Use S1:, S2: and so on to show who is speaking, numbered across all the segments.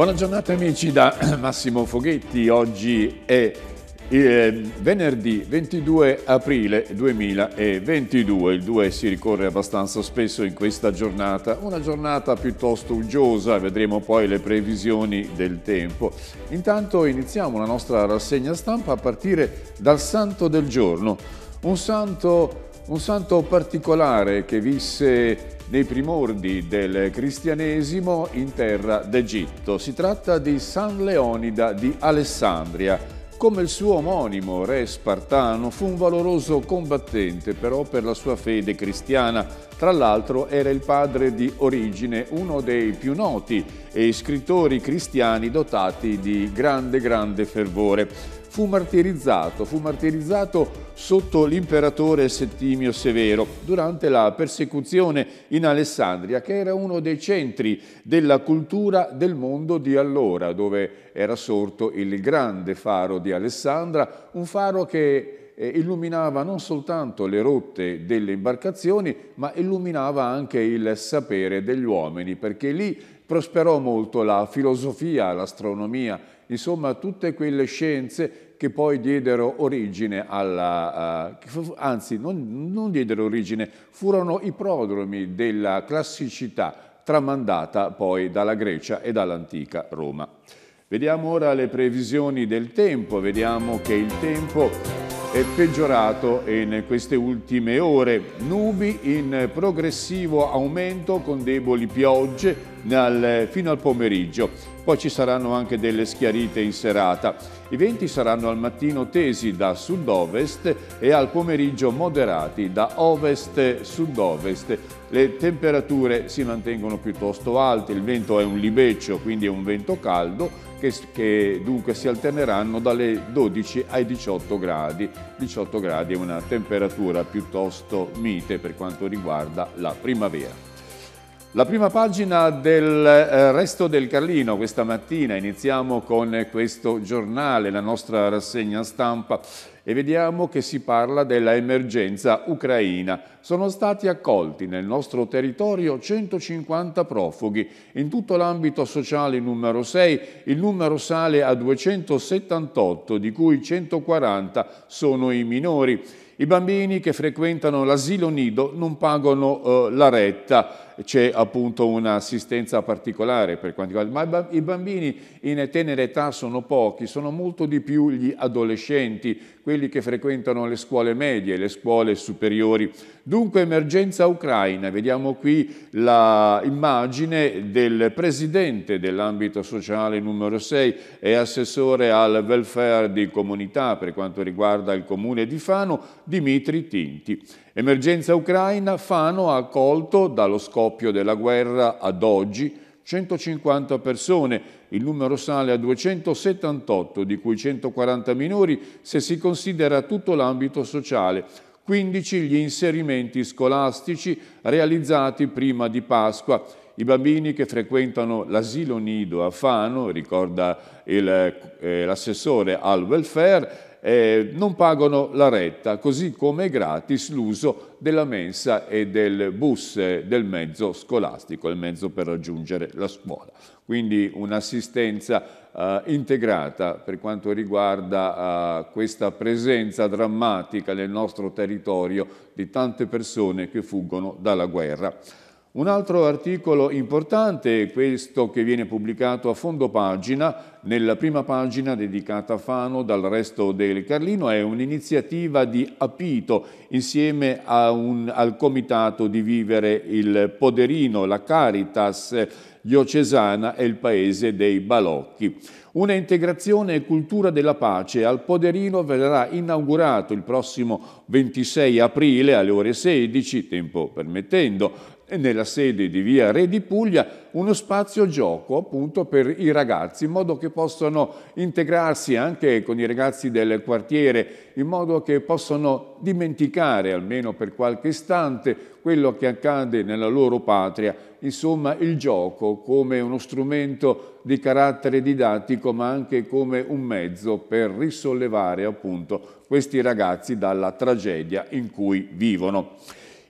S1: Buona giornata amici da Massimo Foghetti, oggi è ehm, venerdì 22 aprile 2022, il 2 si ricorre abbastanza spesso in questa giornata, una giornata piuttosto uggiosa, vedremo poi le previsioni del tempo. Intanto iniziamo la nostra rassegna stampa a partire dal santo del giorno, un santo, un santo particolare che visse nei primordi del cristianesimo in terra d'Egitto. Si tratta di San Leonida di Alessandria. Come il suo omonimo re spartano, fu un valoroso combattente però per la sua fede cristiana. Tra l'altro era il padre di Origine, uno dei più noti e scrittori cristiani dotati di grande grande fervore fu martirizzato, fu martirizzato sotto l'imperatore Settimio Severo durante la persecuzione in Alessandria, che era uno dei centri della cultura del mondo di allora, dove era sorto il grande faro di Alessandra, un faro che eh, illuminava non soltanto le rotte delle imbarcazioni, ma illuminava anche il sapere degli uomini, perché lì prosperò molto la filosofia, l'astronomia insomma tutte quelle scienze che poi diedero origine alla, uh, anzi non, non diedero origine, furono i prodromi della classicità tramandata poi dalla Grecia e dall'antica Roma. Vediamo ora le previsioni del tempo, vediamo che il tempo è peggiorato in queste ultime ore. Nubi in progressivo aumento con deboli piogge dal, fino al pomeriggio. Poi ci saranno anche delle schiarite in serata. I venti saranno al mattino tesi da sud-ovest e al pomeriggio moderati da ovest-sud-ovest le temperature si mantengono piuttosto alte, il vento è un libeccio, quindi è un vento caldo, che, che, dunque si alterneranno dalle 12 ai 18 gradi. 18 gradi è una temperatura piuttosto mite per quanto riguarda la primavera. La prima pagina del eh, Resto del Carlino questa mattina, iniziamo con questo giornale, la nostra rassegna stampa e vediamo che si parla della emergenza ucraina. Sono stati accolti nel nostro territorio 150 profughi. In tutto l'ambito sociale numero 6 il numero sale a 278, di cui 140 sono i minori. I bambini che frequentano l'asilo nido non pagano eh, la retta c'è appunto un'assistenza particolare per quanto riguarda, ma i bambini in tenera età sono pochi, sono molto di più gli adolescenti, quelli che frequentano le scuole medie, le scuole superiori. Dunque emergenza ucraina, vediamo qui l'immagine del presidente dell'ambito sociale numero 6 e assessore al welfare di comunità per quanto riguarda il comune di Fano, Dimitri Tinti. Emergenza ucraina, Fano ha accolto dallo scoppio della guerra ad oggi 150 persone, il numero sale a 278, di cui 140 minori se si considera tutto l'ambito sociale, 15 gli inserimenti scolastici realizzati prima di Pasqua. I bambini che frequentano l'asilo nido a Fano, ricorda eh, l'assessore al welfare, eh, non pagano la retta, così come è gratis l'uso della mensa e del bus, eh, del mezzo scolastico, il mezzo per raggiungere la scuola. Quindi un'assistenza eh, integrata per quanto riguarda eh, questa presenza drammatica nel nostro territorio di tante persone che fuggono dalla guerra. Un altro articolo importante è questo che viene pubblicato a fondo pagina, nella prima pagina dedicata a Fano dal resto del Carlino, è un'iniziativa di Apito insieme un, al Comitato di Vivere il Poderino, la Caritas diocesana e il paese dei Balocchi. Una integrazione e cultura della pace al Poderino verrà inaugurato il prossimo 26 aprile alle ore 16, tempo permettendo, nella sede di via Re di Puglia uno spazio gioco appunto per i ragazzi in modo che possano integrarsi anche con i ragazzi del quartiere in modo che possano dimenticare almeno per qualche istante quello che accade nella loro patria insomma il gioco come uno strumento di carattere didattico ma anche come un mezzo per risollevare appunto questi ragazzi dalla tragedia in cui vivono.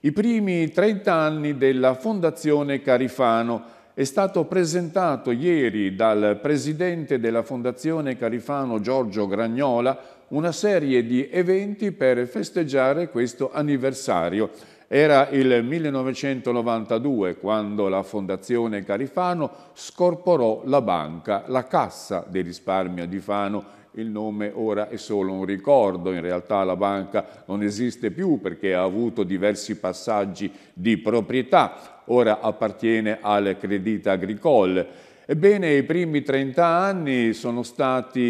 S1: I primi 30 anni della Fondazione Carifano è stato presentato ieri dal presidente della Fondazione Carifano Giorgio Gragnola una serie di eventi per festeggiare questo anniversario. Era il 1992 quando la Fondazione Carifano scorporò la banca, la Cassa dei risparmi di Fano il nome ora è solo un ricordo, in realtà la banca non esiste più perché ha avuto diversi passaggi di proprietà, ora appartiene al Credit Agricole Ebbene, i primi 30 anni sono stati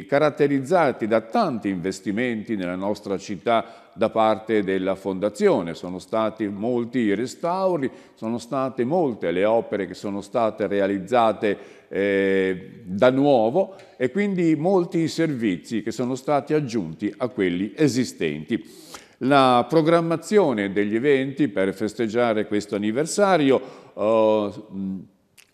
S1: eh, caratterizzati da tanti investimenti nella nostra città da parte della Fondazione, sono stati molti i restauri, sono state molte le opere che sono state realizzate eh, da nuovo e quindi molti i servizi che sono stati aggiunti a quelli esistenti. La programmazione degli eventi per festeggiare questo anniversario eh,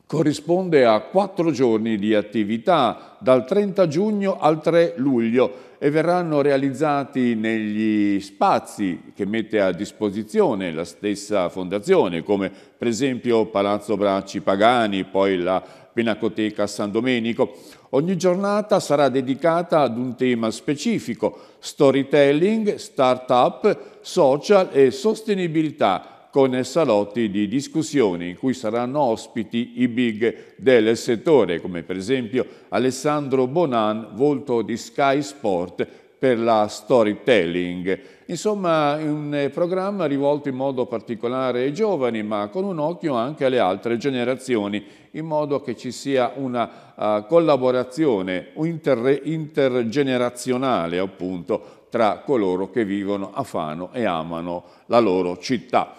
S1: corrisponde a quattro giorni di attività dal 30 giugno al 3 luglio e verranno realizzati negli spazi che mette a disposizione la stessa fondazione come per esempio Palazzo Bracci Pagani, poi la Pinacoteca San Domenico. Ogni giornata sarà dedicata ad un tema specifico, storytelling, start-up, social e sostenibilità con salotti di discussione in cui saranno ospiti i big del settore, come per esempio Alessandro Bonan, volto di Sky Sport per la storytelling. Insomma, un eh, programma rivolto in modo particolare ai giovani, ma con un occhio anche alle altre generazioni, in modo che ci sia una uh, collaborazione inter intergenerazionale, appunto, tra coloro che vivono a Fano e amano la loro città.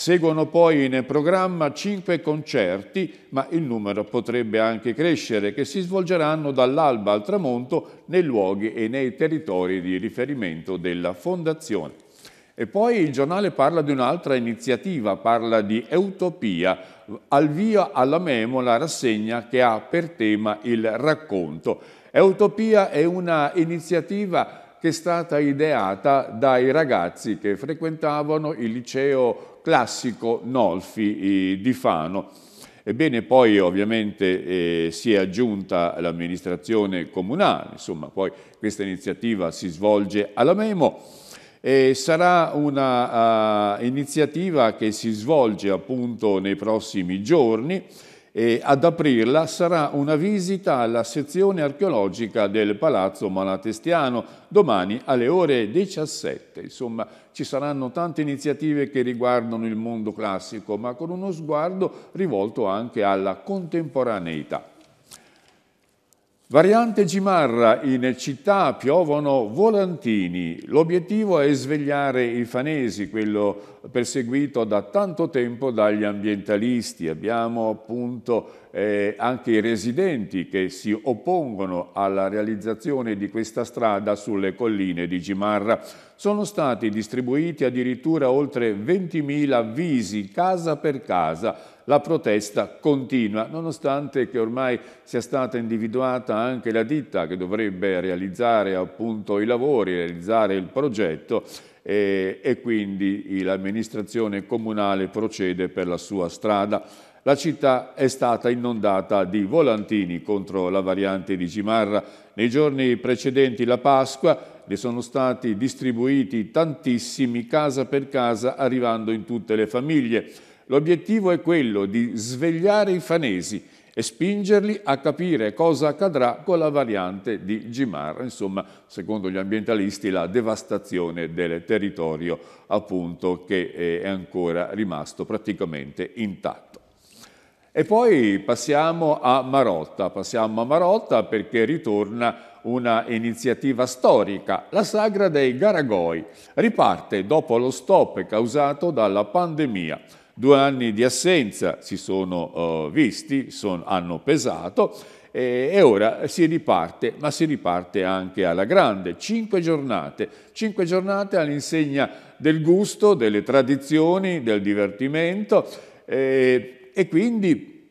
S1: Seguono poi in programma cinque concerti, ma il numero potrebbe anche crescere, che si svolgeranno dall'alba al tramonto nei luoghi e nei territori di riferimento della Fondazione. E poi il giornale parla di un'altra iniziativa, parla di Utopia, al via alla Memo la rassegna che ha per tema il racconto. Utopia è una iniziativa che è stata ideata dai ragazzi che frequentavano il liceo classico Nolfi eh, di Fano. Ebbene, poi ovviamente eh, si è aggiunta l'amministrazione comunale, insomma, poi questa iniziativa si svolge alla Memo. E sarà un'iniziativa eh, uh, che si svolge appunto nei prossimi giorni e ad aprirla sarà una visita alla sezione archeologica del Palazzo Malatestiano domani alle ore 17. Insomma, ci saranno tante iniziative che riguardano il mondo classico, ma con uno sguardo rivolto anche alla contemporaneità. Variante Gimarra, in città piovono volantini. L'obiettivo è svegliare i fanesi, quello perseguito da tanto tempo dagli ambientalisti. Abbiamo appunto eh, anche i residenti che si oppongono alla realizzazione di questa strada sulle colline di Gimarra. Sono stati distribuiti addirittura oltre 20.000 avvisi casa per casa. La protesta continua, nonostante che ormai sia stata individuata anche la ditta che dovrebbe realizzare appunto i lavori, realizzare il progetto e, eh, e quindi l'amministrazione comunale procede per la sua strada. La città è stata inondata di volantini contro la variante di Gimarra. Nei giorni precedenti la Pasqua ne sono stati distribuiti tantissimi casa per casa arrivando in tutte le famiglie. L'obiettivo è quello di svegliare i fanesi e spingerli a capire cosa accadrà con la variante di Gimarra, insomma, secondo gli ambientalisti, la devastazione del territorio appunto che eh, è ancora rimasto praticamente intatto. E poi passiamo a Marotta, passiamo a Marotta perché ritorna una iniziativa storica, la Sagra dei Garagoi. Riparte dopo lo stop causato dalla pandemia. Due anni di assenza si sono uh, visti, son, hanno pesato e, e, ora si riparte, ma si riparte anche alla grande. Cinque giornate, cinque giornate all'insegna del gusto, delle tradizioni, del divertimento. Eh, e quindi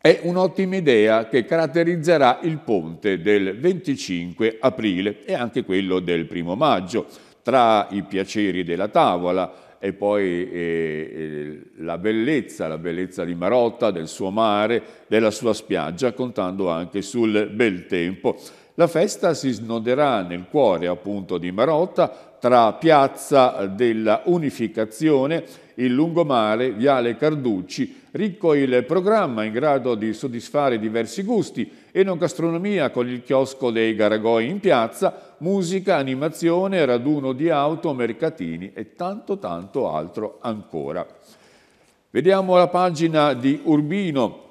S1: è un'ottima idea che caratterizzerà il ponte del 25 aprile e anche quello del primo maggio, tra i piaceri della tavola e poi eh, eh, la bellezza, la bellezza di Marotta, del suo mare, della sua spiaggia, contando anche sul bel tempo. La festa si snoderà nel cuore appunto di Marotta, tra Piazza della Unificazione, il lungomare, Viale Carducci, ricco il programma in grado di soddisfare diversi gusti, enogastronomia con il chiosco dei Garagoi in piazza, musica, animazione, raduno di auto, mercatini e tanto tanto altro ancora. Vediamo la pagina di Urbino,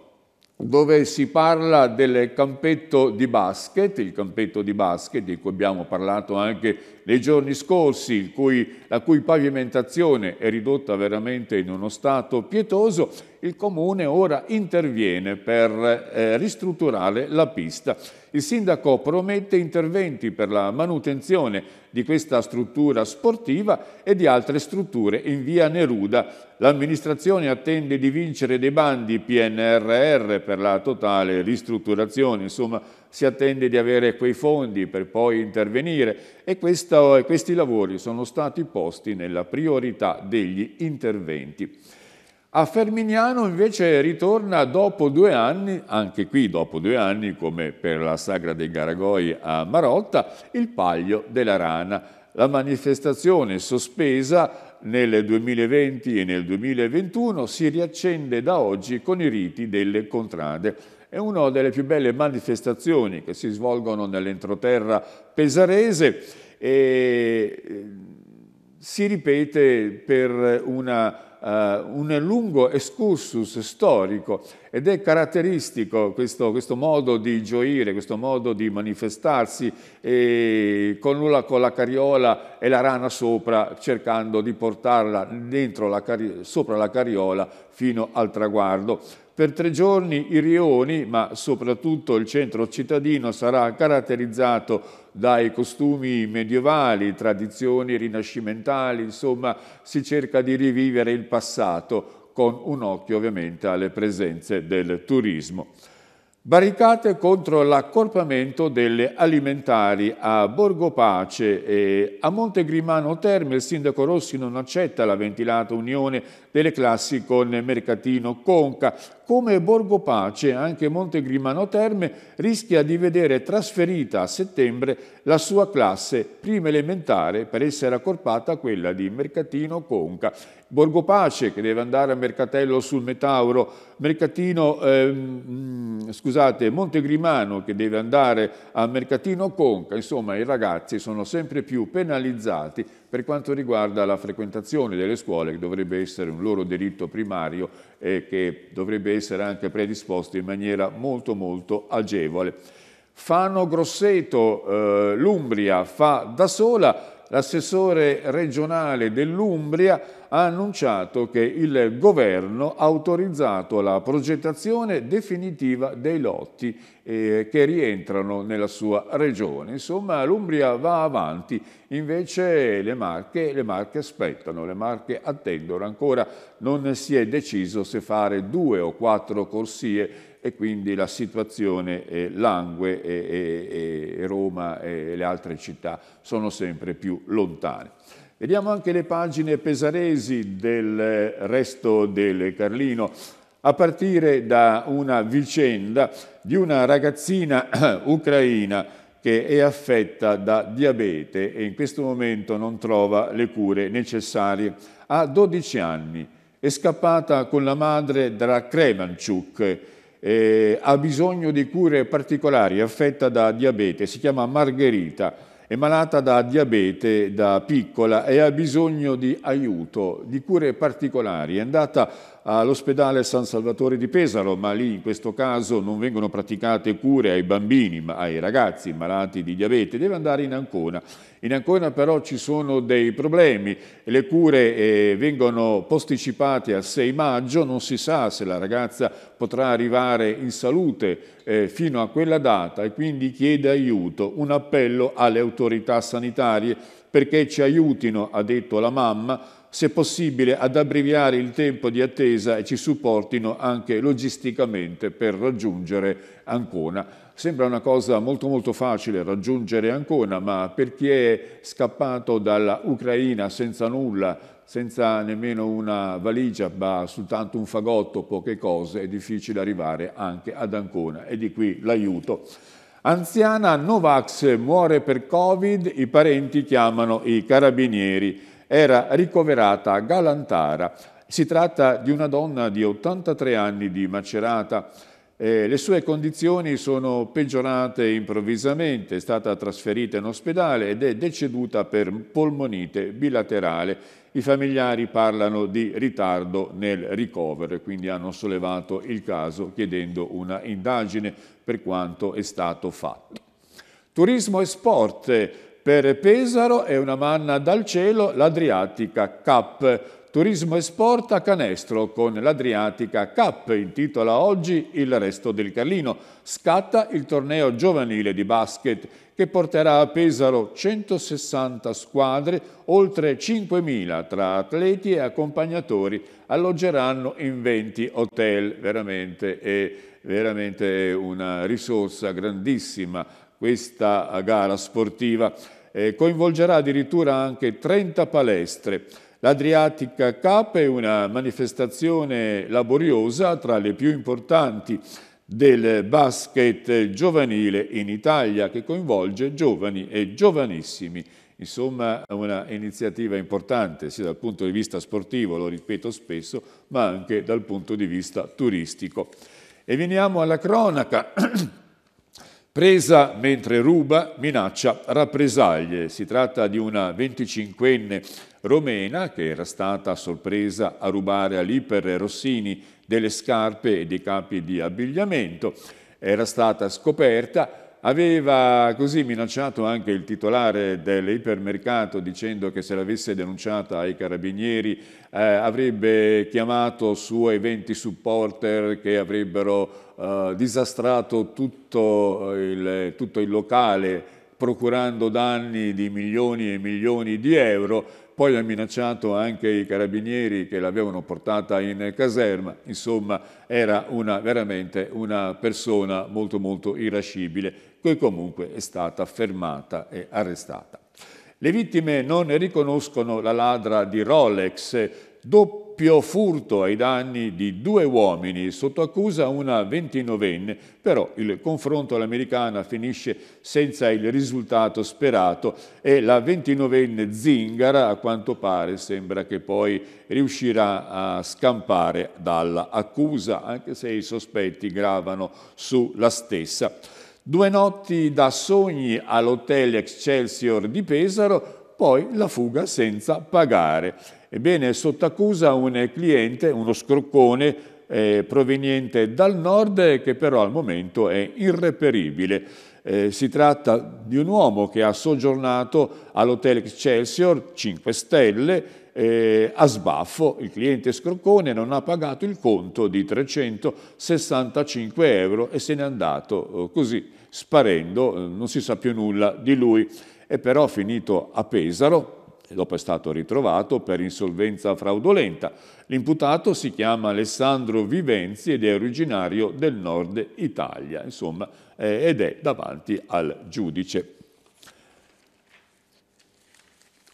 S1: dove si parla del campetto di basket, il campetto di basket di cui abbiamo parlato anche nei giorni scorsi, cui, la cui pavimentazione è ridotta veramente in uno stato pietoso il comune ora interviene per eh, ristrutturare la pista. Il sindaco promette interventi per la manutenzione di questa struttura sportiva e di altre strutture in via Neruda. L'amministrazione attende di vincere dei bandi PNRR per la totale ristrutturazione, insomma si attende di avere quei fondi per poi intervenire e questa, questi lavori sono stati posti nella priorità degli interventi. A Ferminiano invece ritorna dopo due anni, anche qui dopo due anni, come per la Sagra dei Garagoi a Marotta, il Paglio della Rana, la manifestazione sospesa nel 2020 e nel 2021 si riaccende da oggi con i riti delle contrade. È una delle più belle manifestazioni che si svolgono nell'entroterra pesarese e eh, si ripete per una eh, un lungo excursus storico ed è caratteristico questo, questo modo di gioire, questo modo di manifestarsi eh, con, la, con, la, carriola e la rana sopra, cercando di portarla la sopra la cariola fino al traguardo. Per tre giorni i rioni, ma soprattutto il centro cittadino, sarà caratterizzato dai costumi medievali, tradizioni rinascimentali, insomma si cerca di rivivere il passato, con un occhio ovviamente alle presenze del turismo. Barricate contro l'accorpamento delle alimentari a Borgo Pace e a Montegrimano Terme il sindaco Rossi non accetta la ventilata unione delle classi con Mercatino Conca. Come Borgo Pace anche Montegrimano Terme rischia di vedere trasferita a settembre la sua classe prima elementare per essere accorpata a quella di Mercatino Conca. Borgo Pace che deve andare a Mercatello sul Metauro, Mercatino, ehm, mm, scusate, Montegrimano che deve andare a Mercatino Conca, insomma i ragazzi sono sempre più penalizzati per quanto riguarda la frequentazione delle scuole che dovrebbe essere un loro diritto primario e che dovrebbe essere anche predisposto in maniera molto molto agevole. Fano Grosseto, eh, l'Umbria fa da sola, l'assessore regionale dell'Umbria ha annunciato che il governo ha autorizzato la progettazione definitiva dei lotti eh, che rientrano nella sua regione. Insomma, l'Umbria va avanti, invece le marche, le marche aspettano, le marche attendono. Ancora non si è deciso se fare due o quattro corsie e quindi la situazione è langue e, e, e Roma e le altre città sono sempre più lontane. Vediamo anche le pagine pesaresi del resto del Carlino, a partire da una vicenda di una ragazzina ucraina che è affetta da diabete e in questo momento non trova le cure necessarie. Ha 12 anni, è scappata con la madre da Kremanchuk, eh, ha bisogno di cure particolari, è affetta da diabete, si chiama Margherita è malata da diabete da piccola e ha bisogno di aiuto, di cure particolari. È andata all'ospedale San Salvatore di Pesaro, ma lì in questo caso non vengono praticate cure ai bambini, ma ai ragazzi malati di diabete, deve andare in Ancona. In Ancona però ci sono dei problemi, le cure eh, vengono posticipate al 6 maggio, non si sa se la ragazza potrà arrivare in salute eh, fino a quella data e quindi chiede aiuto, un appello alle autorità sanitarie perché ci aiutino, ha detto la mamma, se possibile, ad abbreviare il tempo di attesa e ci supportino anche logisticamente per raggiungere Ancona. Sembra una cosa molto molto facile raggiungere Ancona, ma per chi è scappato dalla Ucraina senza nulla, senza nemmeno una valigia, ma soltanto un fagotto, poche cose, è difficile arrivare anche ad Ancona e di qui l'aiuto. Anziana Novax muore per Covid, i parenti chiamano i carabinieri era ricoverata a Galantara. Si tratta di una donna di 83 anni di Macerata. Eh, le sue condizioni sono peggiorate improvvisamente, è stata trasferita in ospedale ed è deceduta per polmonite bilaterale. I familiari parlano di ritardo nel ricovero e quindi hanno sollevato il caso chiedendo una indagine per quanto è stato fatto. Turismo e sport. Per Pesaro è una manna dal cielo l'Adriatica Cup. Turismo e sport a canestro con l'Adriatica Cup, intitola oggi Il resto del Carlino. Scatta il torneo giovanile di basket che porterà a Pesaro 160 squadre, oltre 5.000 tra atleti e accompagnatori alloggeranno in 20 hotel, veramente è, veramente è una risorsa grandissima questa gara sportiva eh, coinvolgerà addirittura anche 30 palestre. L'Adriatica Cup è una manifestazione laboriosa tra le più importanti del basket giovanile in Italia che coinvolge giovani e giovanissimi. Insomma, è un'iniziativa importante sia dal punto di vista sportivo, lo ripeto spesso, ma anche dal punto di vista turistico. E veniamo alla cronaca Presa mentre ruba, minaccia rappresaglie. Si tratta di una 25enne romena che era stata sorpresa a rubare all'Iper Rossini delle scarpe e dei capi di abbigliamento. Era stata scoperta Aveva così minacciato anche il titolare dell'ipermercato dicendo che se l'avesse denunciata ai carabinieri eh, avrebbe chiamato suoi 20 supporter che avrebbero eh, disastrato tutto eh, il, tutto il locale procurando danni di milioni e milioni di euro poi ha minacciato anche i carabinieri che l'avevano portata in caserma, insomma era una, veramente una persona molto molto irascibile che comunque è stata fermata e arrestata. Le vittime non riconoscono la ladra di Rolex, dopo doppio furto ai danni di due uomini, sotto accusa una ventinovenne, però il confronto all'americana finisce senza il risultato sperato e la ventinovenne Zingara a quanto pare sembra che poi riuscirà a scampare dall'accusa, anche se i sospetti gravano sulla stessa. Due notti da sogni all'hotel Excelsior di Pesaro, poi la fuga senza pagare. Ebbene, è sotto accusa un cliente, uno scroccone, eh, proveniente dal nord che però al momento è irreperibile. Eh, si tratta di un uomo che ha soggiornato all'hotel Excelsior 5 Stelle eh, a sbaffo. Il cliente scroccone non ha pagato il conto di 365 euro e se n'è andato eh, così, sparendo, eh, non si sa più nulla di lui. È però finito a Pesaro, dopo è stato ritrovato per insolvenza fraudolenta. L'imputato si chiama Alessandro Vivenzi ed è originario del nord Italia, insomma, eh, ed è davanti al giudice.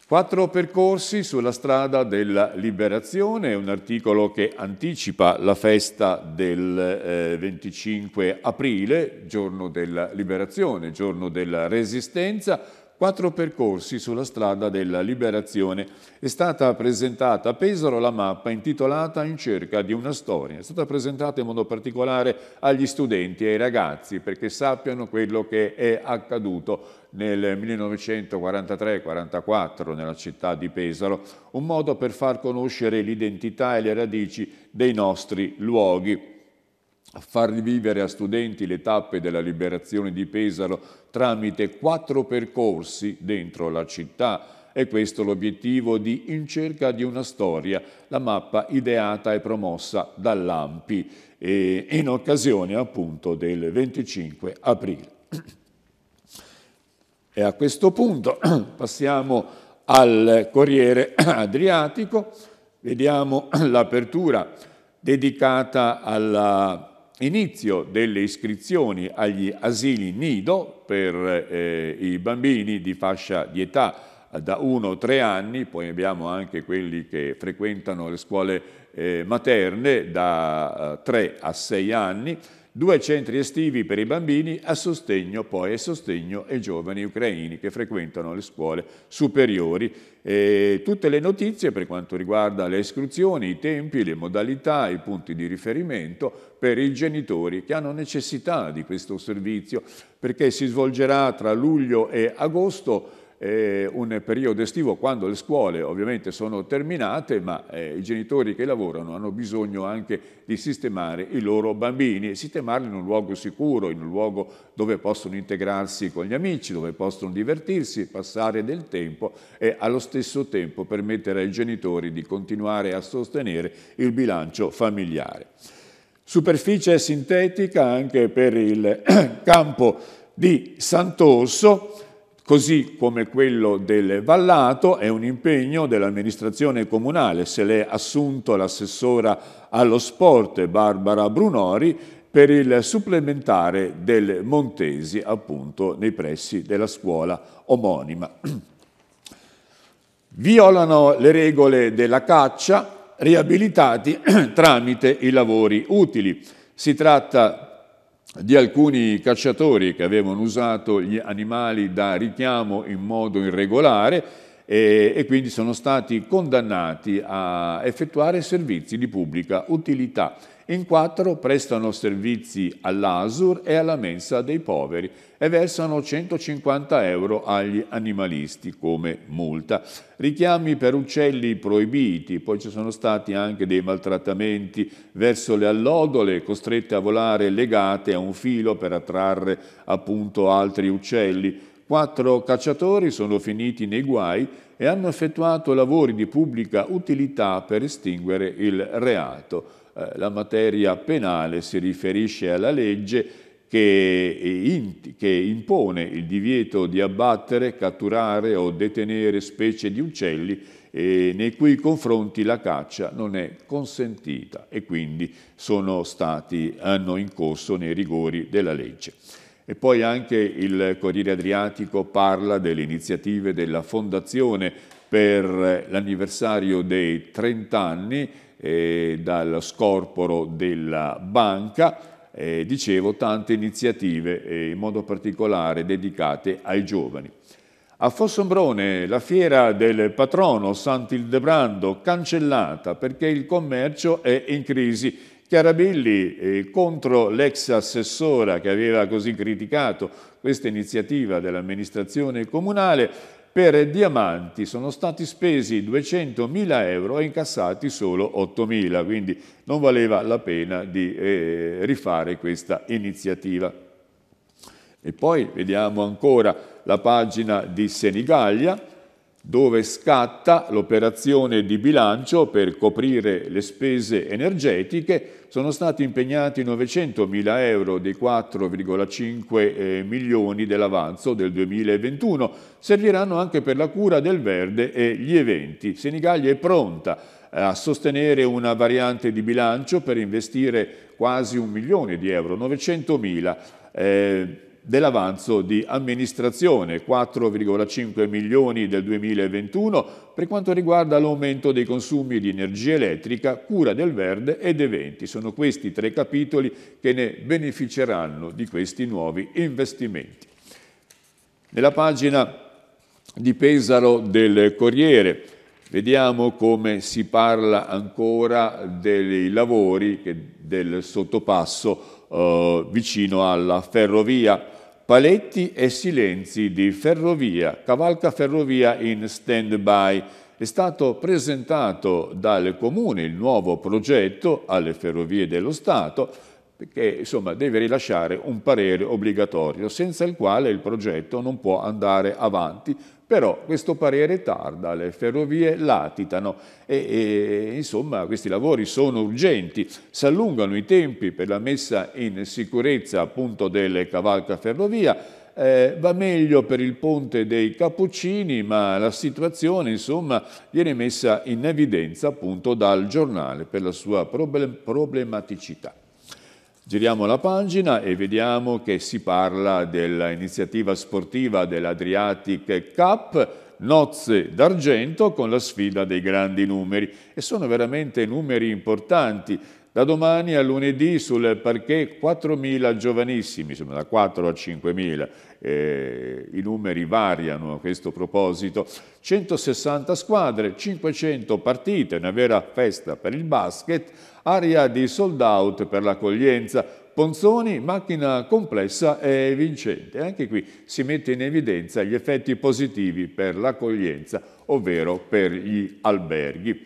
S1: Quattro percorsi sulla strada della liberazione, un articolo che anticipa la festa del 25 eh, aprile, giorno della liberazione, giorno della resistenza, quattro percorsi sulla strada della liberazione. È stata presentata a Pesaro la mappa intitolata In cerca di una storia. È stata presentata in modo particolare agli studenti e ai ragazzi perché sappiano quello che è accaduto nel 1943-44 nella città di Pesaro, un modo per far conoscere l'identità e le radici dei nostri luoghi far rivivere a studenti le tappe della liberazione di Pesaro tramite quattro percorsi dentro la città. E questo l'obiettivo di In cerca di una storia, la mappa ideata e promossa dall'AMPI e in occasione appunto del 25 aprile. E a questo punto passiamo al Corriere Adriatico, vediamo l'apertura dedicata alla inizio delle iscrizioni agli asili nido per eh, i bambini di fascia di età eh, da 1-3 anni, poi abbiamo anche quelli che frequentano le scuole eh, materne da 3 eh, a 6 anni due centri estivi per i bambini a sostegno poi e sostegno ai giovani ucraini che frequentano le scuole superiori. E tutte le notizie per quanto riguarda le iscrizioni, i tempi, le modalità, i punti di riferimento per i genitori che hanno necessità di questo servizio perché si svolgerà tra luglio e agosto eh, un periodo estivo quando le scuole ovviamente sono terminate, ma eh, i genitori che lavorano hanno bisogno anche di sistemare i loro bambini e sistemarli in un luogo sicuro, in un luogo dove possono integrarsi con gli amici, dove possono divertirsi, passare del tempo e allo stesso tempo permettere ai genitori di continuare a sostenere il bilancio familiare. Superficie sintetica anche per il campo di Sant'Orso, così come quello del vallato è un impegno dell'amministrazione comunale, se l'è assunto l'assessora allo sport Barbara Brunori per il supplementare del Montesi appunto nei pressi della scuola omonima. Violano le regole della caccia riabilitati tramite i lavori utili. Si tratta di alcuni cacciatori che avevano usato gli animali da richiamo in modo irregolare e, e quindi sono stati condannati a effettuare servizi di pubblica utilità in quattro prestano servizi all'ASUR e alla mensa dei poveri e versano 150 euro agli animalisti come multa. Richiami per uccelli proibiti, poi ci sono stati anche dei maltrattamenti verso le allodole costrette a volare legate a un filo per attrarre appunto altri uccelli. Quattro cacciatori sono finiti nei guai e hanno effettuato lavori di pubblica utilità per estinguere il reato. Eh, la materia penale si riferisce alla legge che, eh, in, che impone il divieto di abbattere, catturare o detenere specie di uccelli eh, nei cui confronti la caccia non è consentita e quindi sono stati, hanno corso nei rigori della legge. E poi anche il Corriere Adriatico parla delle iniziative della Fondazione per l'anniversario dei 30 anni eh, dal scorporo della banca, eh, dicevo tante iniziative eh, in modo particolare dedicate ai giovani. A Fossombrone la fiera del patrono Sant'Ildebrando cancellata perché il commercio è in crisi. Chiarabilli eh, contro l'ex assessora che aveva così criticato questa iniziativa dell'amministrazione comunale per diamanti sono stati spesi 200.000 euro e incassati solo 8.000, quindi non valeva la pena di eh, rifare questa iniziativa. E poi vediamo ancora la pagina di Senigallia, dove scatta l'operazione di bilancio per coprire le spese energetiche, sono stati impegnati 900 mila euro dei 4,5 eh, milioni dell'avanzo del 2021. Serviranno anche per la cura del verde e gli eventi. Senigallia è pronta eh, a sostenere una variante di bilancio per investire quasi un milione di euro, 900.000 euro. Eh, dell'avanzo di amministrazione, 4,5 milioni del 2021, per quanto riguarda l'aumento dei consumi di energia elettrica, cura del verde ed eventi. Sono questi tre capitoli che ne beneficeranno di questi nuovi investimenti. Nella pagina di Pesaro del Corriere vediamo come si parla ancora dei lavori del sottopasso eh, vicino alla ferrovia paletti e silenzi di Ferrovia, Cavalca Ferrovia in stand-by. È stato presentato dal Comune il nuovo progetto alle Ferrovie dello Stato perché insomma, deve rilasciare un parere obbligatorio senza il quale il progetto non può andare avanti. Però questo parere tarda, le ferrovie latitano e, e insomma questi lavori sono urgenti, si allungano i tempi per la messa in sicurezza appunto delle cavalcaferrovia, eh, va meglio per il ponte dei Cappuccini, ma la situazione insomma, viene messa in evidenza appunto dal giornale per la sua problematicità. Giriamo la pagina e vediamo che si parla dell'iniziativa sportiva dell'Adriatic Cup, nozze d'argento con la sfida dei grandi numeri e sono veramente numeri importanti da domani a lunedì sul parquet 4.000 giovanissimi, insomma da 4 a 5.000, eh, i numeri variano a questo proposito, 160 squadre, 500 partite, una vera festa per il basket, area di sold out per l'accoglienza, Ponzoni, macchina complessa e vincente. Anche qui si mette in evidenza gli effetti positivi per l'accoglienza, ovvero per gli alberghi.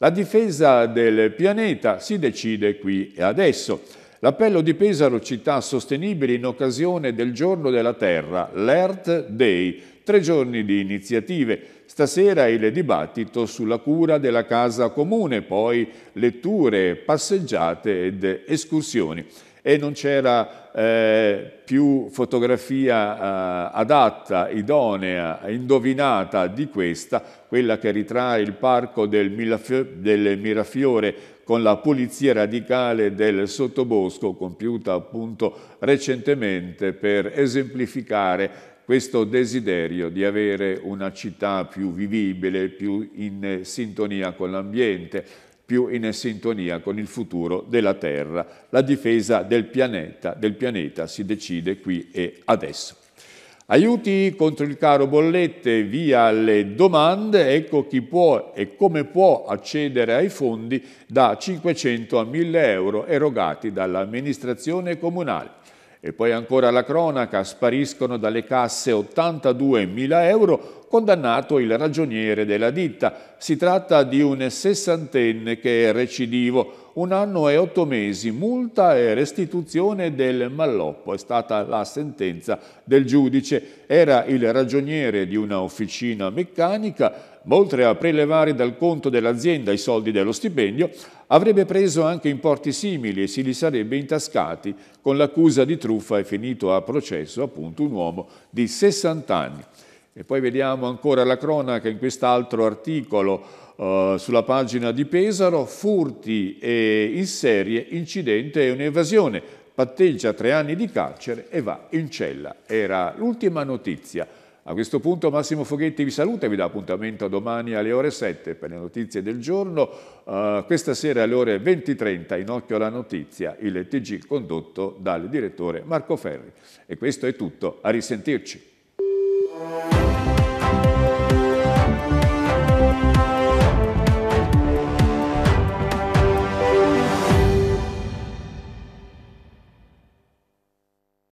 S1: La difesa del pianeta si decide qui e adesso. L'appello di Pesaro Città Sostenibili in occasione del Giorno della Terra, l'Earth Day, tre giorni di iniziative. Stasera il dibattito sulla cura della casa comune, poi letture, passeggiate ed escursioni e non c'era eh, più fotografia eh, adatta, idonea, indovinata di questa, quella che ritrae il parco del, del Mirafiore con la pulizia radicale del sottobosco compiuta appunto recentemente per esemplificare questo desiderio di avere una città più vivibile, più in sintonia con l'ambiente, più in sintonia con il futuro della Terra. La difesa del pianeta, del pianeta si decide qui e adesso. Aiuti contro il caro bollette via le domande, ecco chi può e come può accedere ai fondi da 500 a 1000 euro erogati dall'amministrazione comunale. E poi ancora la cronaca, spariscono dalle casse 82 mila euro condannato il ragioniere della ditta. Si tratta di un sessantenne che è recidivo, un anno e otto mesi, multa e restituzione del malloppo. È stata la sentenza del giudice. Era il ragioniere di una officina meccanica oltre a prelevare dal conto dell'azienda i soldi dello stipendio, avrebbe preso anche importi simili e si li sarebbe intascati. Con l'accusa di truffa è finito a processo appunto un uomo di 60 anni. E poi vediamo ancora la cronaca in quest'altro articolo eh, sulla pagina di Pesaro, furti e in serie, incidente e un'evasione. Patteggia tre anni di carcere e va in cella. Era l'ultima notizia. A questo punto Massimo Foghetti vi saluta e vi dà appuntamento domani alle ore 7 per le notizie del giorno. Uh, questa sera alle ore 20.30 in Occhio alla Notizia, il TG condotto dal direttore Marco Ferri. E questo è tutto, a risentirci. Música